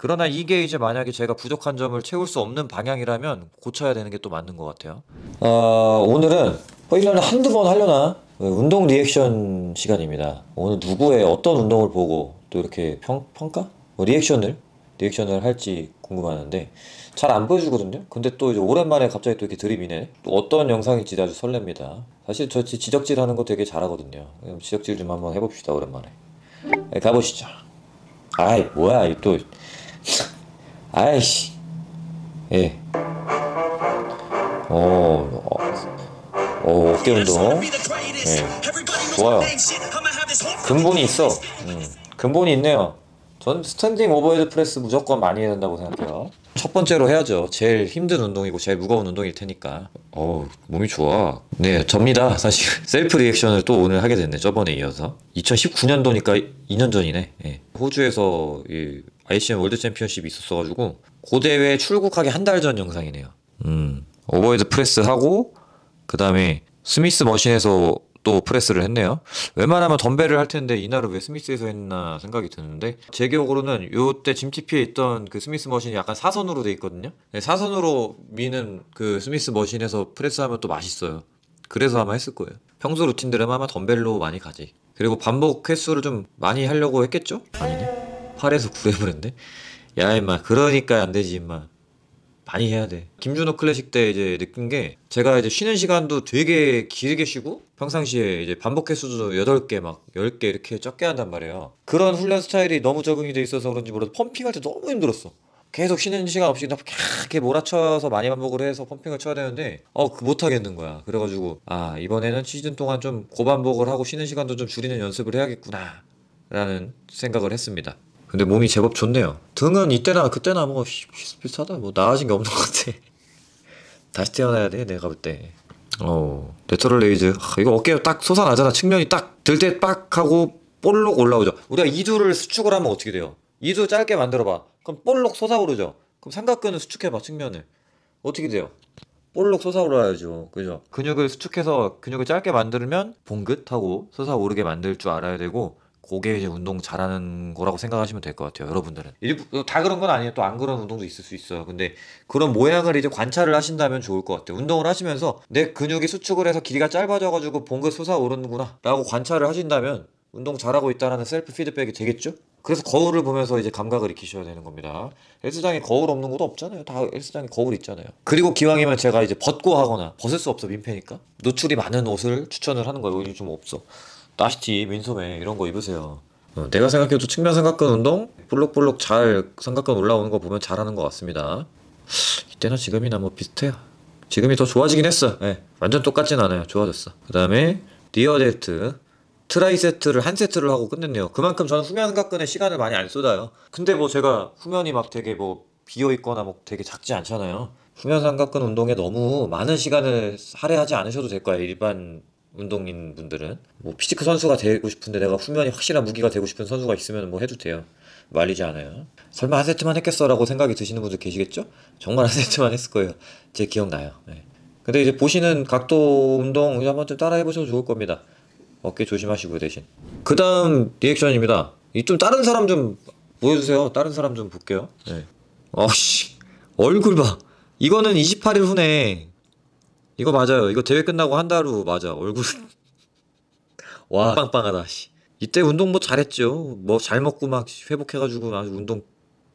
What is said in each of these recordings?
그러나 이게 이제 만약에 제가 부족한 점을 채울 수 없는 방향이라면 고쳐야 되는 게 또 맞는 것 같아요. 어, 오늘은 허일러 한두 번 하려나 운동 리액션 시간입니다. 오늘 누구의 어떤 운동을 보고 또 이렇게 평, 평가? 뭐 리액션을 리액션을 할지 궁금하는데 잘 안 보여주거든요. 근데 또 이제 오랜만에 갑자기 또 이렇게 드립이네. 또 어떤 영상일지 아주 설렙니다. 사실 저 지적질하는 거 되게 잘하거든요. 지적질 좀 한번 해봅시다 오랜만에. 네, 가보시죠. 아이 뭐야 또. 아이씨. 예. 오, 어, 오, 어, 어, 어깨 운동. 예. 좋아요. 근본이 있어. 음, 근본이 있네요. 전 스탠딩 오버헤드 프레스 무조건 많이 해야 된다고 생각해요. 첫 번째로 해야죠. 제일 힘든 운동이고 제일 무거운 운동일 테니까. 어 몸이 좋아. 네, 접니다. 사실 셀프 리액션을 또 오늘 하게 됐네. 저번에 이어서 2019년도니까 2년 전이네. 예. 호주에서 이 ICM 월드 챔피언십이 있었어가지고 고그 대회 출국하기 한 달 전 영상이네요. 음 오버헤드 프레스 하고 그 다음에 스미스 머신에서 또 프레스를 했네요. 웬만하면 덤벨을 할 텐데 이날은 왜 스미스에서 했나 생각이 드는데 제 기억으로는 요때 짐티피에 있던 그 스미스 머신이 약간 사선으로 돼 있거든요. 네, 사선으로 미는 그 스미스 머신에서 프레스하면 또 맛있어요. 그래서 아마 했을 거예요. 평소 루틴들은 아마 덤벨로 많이 가지. 그리고 반복 횟수를 좀 많이 하려고 했겠죠? 아니네. 8에서 9레벨인데? 야, 임마. 그러니까 안 되지, 임마. 많이 해야 돼. 김준호 클래식 때 이제 느낀 게 제가 이제 쉬는 시간도 되게 길게 쉬고 평상시에 이제 반복 횟수도 8개 막 10개 이렇게 적게 한단 말이에요. 그런 훈련 스타일이 너무 적응이 돼 있어서 그런지 몰라도 펌핑할 때 너무 힘들었어. 계속 쉬는 시간 없이 그냥 이렇게 몰아쳐서 많이 반복을 해서 펌핑을 쳐야 되는데 어 그 못 하겠는 거야 그래가지고 아 이번에는 시즌 동안 좀 고반복을 하고 쉬는 시간도 좀 줄이는 연습을 해야겠구나 라는 생각을 했습니다 근데 몸이 제법 좋네요. 등은 이때나 그때나 뭐 비슷비슷하다. 뭐 나아진 게 없는 것 같아. 다시 태어나야 돼 내가 볼 때. 어레터럴 레이즈 하, 이거 어깨 딱 솟아나잖아. 측면이 딱 들 때 빡 하고 볼록 올라오죠. 우리가 이두를 수축을 하면 어떻게 돼요? 이두 짧게 만들어봐. 그럼 볼록 솟아오르죠. 그럼 삼각근을 수축해봐 측면을. 어떻게 돼요? 볼록 솟아오르야죠 그죠? 근육을 수축해서 근육을 짧게 만들면 봉긋하고 솟아오르게 만들 줄 알아야 되고 그게 이제 운동 잘하는 거라고 생각하시면 될 것 같아요. 여러분들은 다 그런 건 아니에요. 또 안 그런 운동도 있을 수 있어요. 근데 그런 모양을 이제 관찰을 하신다면 좋을 것 같아요. 운동을 하시면서 내 근육이 수축을 해서 길이가 짧아져가지고 봉긋 솟아오르는구나라고 관찰을 하신다면 운동 잘하고 있다라는 셀프 피드백이 되겠죠? 그래서 거울을 보면서 이제 감각을 익히셔야 되는 겁니다. 헬스장에 거울 없는 곳 없잖아요. 다 헬스장에 거울 있잖아요. 그리고 기왕이면 제가 이제 벗고 하거나 벗을 수 없어 민폐니까 노출이 많은 옷을 추천을 하는 거예요. 요즘 좀 없어. 나시티, 민소매 이런 거 입으세요. 어, 내가 생각해도 측면 삼각근 운동 볼록볼록 잘 삼각근 올라오는 거 보면 잘하는 것 같습니다. 이때나 지금이나 뭐 비슷해요. 지금이 더 좋아지긴 했어. 네, 완전 똑같진 않아요. 좋아졌어. 그 다음에 디어 데트 트라이 세트를 한 세트를 하고 끝냈네요. 그만큼 저는 후면 삼각근에 시간을 많이 안 쏟아요. 근데 뭐 제가 후면이 막 되게 뭐 비어 있거나 뭐 되게 작지 않잖아요. 후면 삼각근 운동에 너무 많은 시간을 할애하지 않으셔도 될 거예요. 일반 운동인 분들은 뭐 피지크 선수가 되고 싶은데 내가 후면이 확실한 무기가 되고 싶은 선수가 있으면 뭐 해도 돼요. 말리지 않아요. 설마 한 세트만 했겠어라고 생각이 드시는 분들 계시겠죠? 정말 한 세트만 했을 거예요. 제 기억나요. 네. 근데 이제 보시는 각도 운동 한번 좀 따라 해보셔도 좋을 겁니다. 어깨 조심하시고 대신. 그 다음 리액션입니다. 이 좀 다른 사람 좀 보여주세요. 다른 사람 좀 볼게요. 네. 어씨 얼굴 봐. 이거는 28일 후네 이거 맞아요. 이거 대회 끝나고 한 달 후 맞아. 얼굴 와 빵빵하다. 씨. 이때 운동 뭐 잘했죠. 뭐 잘 먹고 막 회복해가지고 아주 운동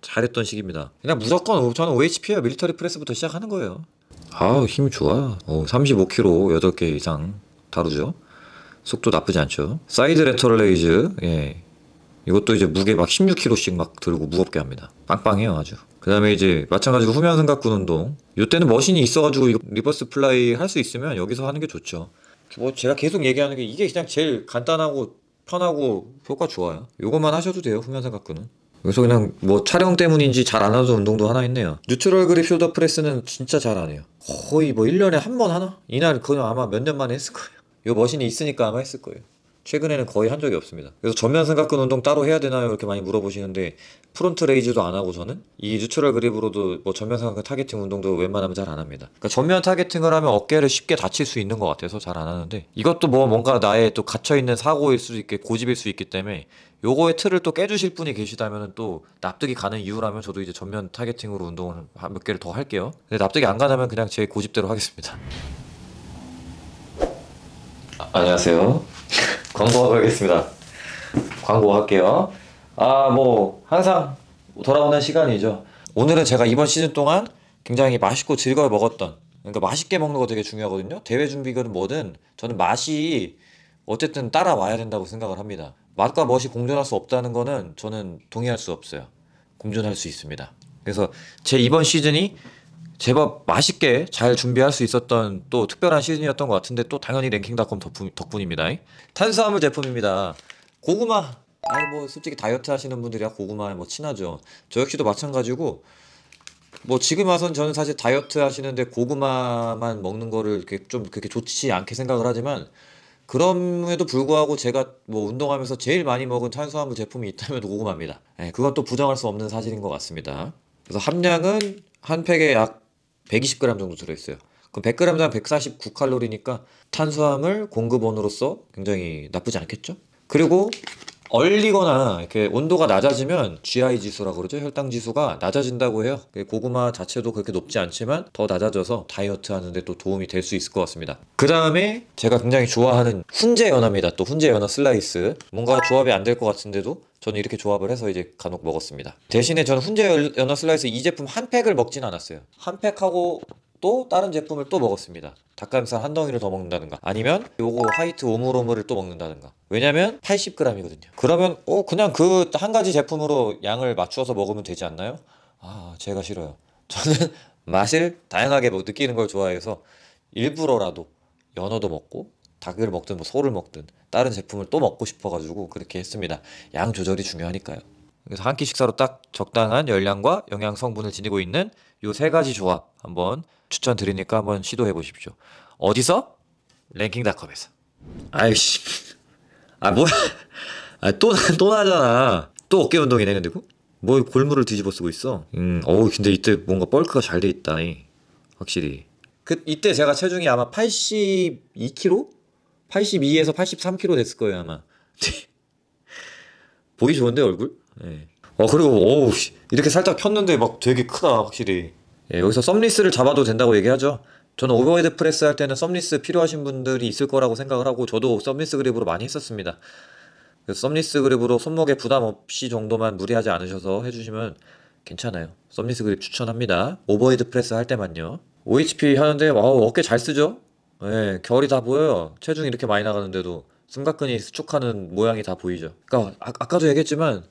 잘했던 시기입니다. 그냥 무조건 저는 OHP와 밀리터리 프레스부터 시작하는 거예요. 아우 힘이 좋아. 어, 35kg 8개 이상 다루죠. 속도 나쁘지 않죠. 사이드 레터럴 레이즈 예. 이것도 이제 무게 막 16kg씩 막 들고 무겁게 합니다. 빵빵해요 아주. 그 다음에 이제 마찬가지로 후면 삼각근 운동 이때는 머신이 있어가지고 이거 리버스 플라이 할 수 있으면 여기서 하는 게 좋죠. 뭐 제가 계속 얘기하는 게 이게 그냥 제일 간단하고 편하고 효과 좋아요. 요것만 하셔도 돼요 후면 삼각근은. 여기서 그냥 뭐 촬영 때문인지 잘 안 하던 운동도 하나 있네요. 뉴트럴 그립 숄더 프레스는 진짜 잘 안 해요. 거의 뭐 1년에 한 번 하나? 이날 그냥 아마 몇 년 만에 했을 거예요. 요 머신이 있으니까 아마 했을 거예요. 최근에는 거의 한 적이 없습니다. 그래서 전면 삼각근 운동 따로 해야 되나요? 이렇게 많이 물어보시는데 프론트 레이즈도 안 하고 저는 이 뉴트럴 그립으로도 뭐 전면 삼각근 타겟팅 운동도 웬만하면 잘 안 합니다. 그러니까 전면 타겟팅을 하면 어깨를 쉽게 다칠 수 있는 것 같아서 잘 안 하는데 이것도 뭐 뭔가 나의 또 갇혀 있는 사고일 수도 있게 고집일 수 있기 때문에 요거의 틀을 또 깨주실 분이 계시다면 또 납득이 가는 이유라면 저도 이제 전면 타겟팅으로 운동을 몇 개를 더 할게요. 근데 납득이 안 가다면 그냥 제 고집대로 하겠습니다. 아, 안녕하세요. 광고하고 가겠습니다. 광고 할게요. 아, 뭐, 항상 돌아오는 시간이죠. 오늘은 제가 이번 시즌 동안 굉장히 맛있고 즐거워 먹었던, 그러니까 맛있게 먹는 거 되게 중요하거든요. 대회 준비거 뭐든, 저는 맛이 어쨌든 따라와야 된다고 생각을 합니다. 맛과 멋이 공존할 수 없다는 거는 저는 동의할 수 없어요. 공존할 수 있습니다. 그래서 제 이번 시즌이 제법 맛있게 잘 준비할 수 있었던 또 특별한 시즌이었던 것 같은데 또 당연히 랭킹닷컴 덕분, 입니다 탄수화물 제품입니다. 고구마. 아니 뭐 솔직히 다이어트 하시는 분들이야 고구마에 뭐 친하죠. 저 역시도 마찬가지고 뭐 지금 와선 저는 사실 다이어트 하시는데 고구마만 먹는 거를 이렇게 좀 그렇게 좋지 않게 생각을 하지만 그럼에도 불구하고 제가 뭐 운동하면서 제일 많이 먹은 탄수화물 제품이 있다면 고구마입니다. 예, 그건 또 부정할 수 없는 사실인 것 같습니다. 그래서 함량은 한 팩에 약 120g 정도 들어있어요. 그럼 100g당 149칼로리니까 탄수화물 공급원으로서 굉장히 나쁘지 않겠죠? 그리고 얼리거나 이렇게 온도가 낮아지면 GI 지수라고 그러죠. 혈당 지수가 낮아진다고 해요. 그 고구마 자체도 그렇게 높지 않지만 더 낮아져서 다이어트 하는데 또 도움이 될 수 있을 것 같습니다. 그 다음에 제가 굉장히 좋아하는 훈제 연어입니다. 또 훈제 연어 슬라이스. 뭔가 조합이 안 될 것 같은데도 저는 이렇게 조합을 해서 이제 간혹 먹었습니다. 대신에 저는 훈제 연어 슬라이스 이 제품 한 팩을 먹진 않았어요. 한 팩하고 또 다른 제품을 또 먹었습니다. 닭가슴살 한 덩이를 더 먹는다든가 아니면 요거 화이트 오므로므를 또 먹는다든가 왜냐면 80g이거든요. 그러면 어 그냥 그 한 가지 제품으로 양을 맞추어서 먹으면 되지 않나요? 아 제가 싫어요. 저는 맛을 다양하게 뭐 느끼는 걸 좋아해서 일부러라도 연어도 먹고 닭을 먹든 뭐 소를 먹든 다른 제품을 또 먹고 싶어가지고 그렇게 했습니다. 양 조절이 중요하니까요. 그래서 한 끼 식사로 딱 적당한 열량과 영양 성분을 지니고 있는 요 세 가지 조합 한번 추천드리니까 한번 시도해 보십시오. 어디서? 랭킹닷컴에서. 아이씨. 아 뭐야? 아 또또 또 나잖아. 또 어깨 운동이네 근데 고뭐 그? 골무를 뒤집어 쓰고 있어. 음, 어우, 근데 이때 뭔가 벌크가잘 돼 있다. 확실히. 그 이때 제가 체중이 아마 82kg 82에서 83kg 됐을 거예요 아마. 보기 좋은데 얼굴? 네. 어 그리고 오 이렇게 살짝 폈는데 막 되게 크다 확실히. 예, 여기서 썸리스를 잡아도 된다고 얘기하죠. 저는 오버헤드 프레스 할 때는 썸리스 필요하신 분들이 있을 거라고 생각을 하고 저도 썸리스 그립으로 많이 했었습니다. 썸리스 그립으로 손목에 부담 없이 정도만 무리하지 않으셔서 해주시면 괜찮아요. 썸리스 그립 추천합니다. 오버헤드 프레스 할 때만요. OHP 하는데 와우 어깨 잘 쓰죠? 예, 결이 다 보여요. 체중이 이렇게 많이 나가는데도 삼각근이 수축하는 모양이 다 보이죠. 그러니까 아, 아까도 얘기했지만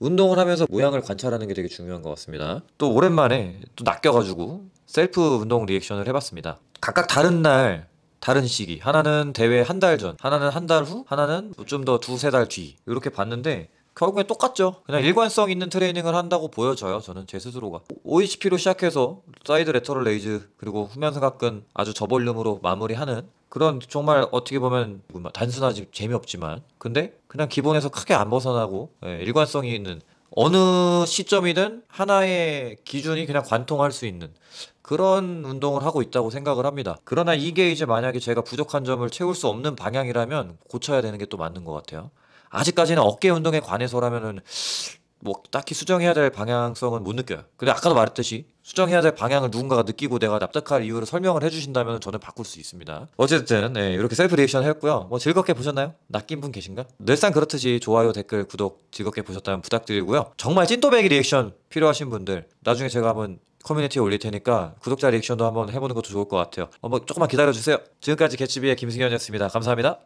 운동을 하면서 모양을 관찰하는 게 되게 중요한 것 같습니다. 또 오랜만에 또 낚여가지고 셀프 운동 리액션을 해봤습니다. 각각 다른 날 다른 시기 하나는 대회 한 달 전, 하나는 한 달 후, 하나는 뭐 좀더 두세 달 뒤 이렇게 봤는데 결국엔 똑같죠. 그냥 일관성 있는 트레이닝을 한다고 보여져요. 저는 제 스스로가 OHP로 시작해서 사이드 레터럴 레이즈 그리고 후면 사각근 아주 저볼륨으로 마무리하는 그런 정말 어떻게 보면 뭐 단순하지 재미없지만 근데 그냥 기본에서 크게 안 벗어나고 예, 일관성이 있는 어느 시점이든 하나의 기준이 그냥 관통할 수 있는 그런 운동을 하고 있다고 생각을 합니다. 그러나 이게 이제 만약에 제가 부족한 점을 채울 수 없는 방향이라면 고쳐야 되는 게 또 맞는 것 같아요. 아직까지는 어깨 운동에 관해서라면은 뭐 딱히 수정해야 될 방향성은 못 느껴요. 근데 아까도 말했듯이 수정해야 될 방향을 누군가가 느끼고 내가 납득할 이유를 설명을 해주신다면 저는 바꿀 수 있습니다. 어쨌든 네, 이렇게 셀프 리액션 했고요. 뭐 즐겁게 보셨나요? 낚인 분 계신가? 늘상 그렇듯이 좋아요, 댓글, 구독 즐겁게 보셨다면 부탁드리고요. 정말 찐또배기 리액션 필요하신 분들 나중에 제가 한번 커뮤니티에 올릴 테니까 구독자 리액션도 한번 해보는 것도 좋을 것 같아요. 어, 뭐 조금만 기다려주세요. 지금까지 개츠비의 김승현이었습니다. 감사합니다.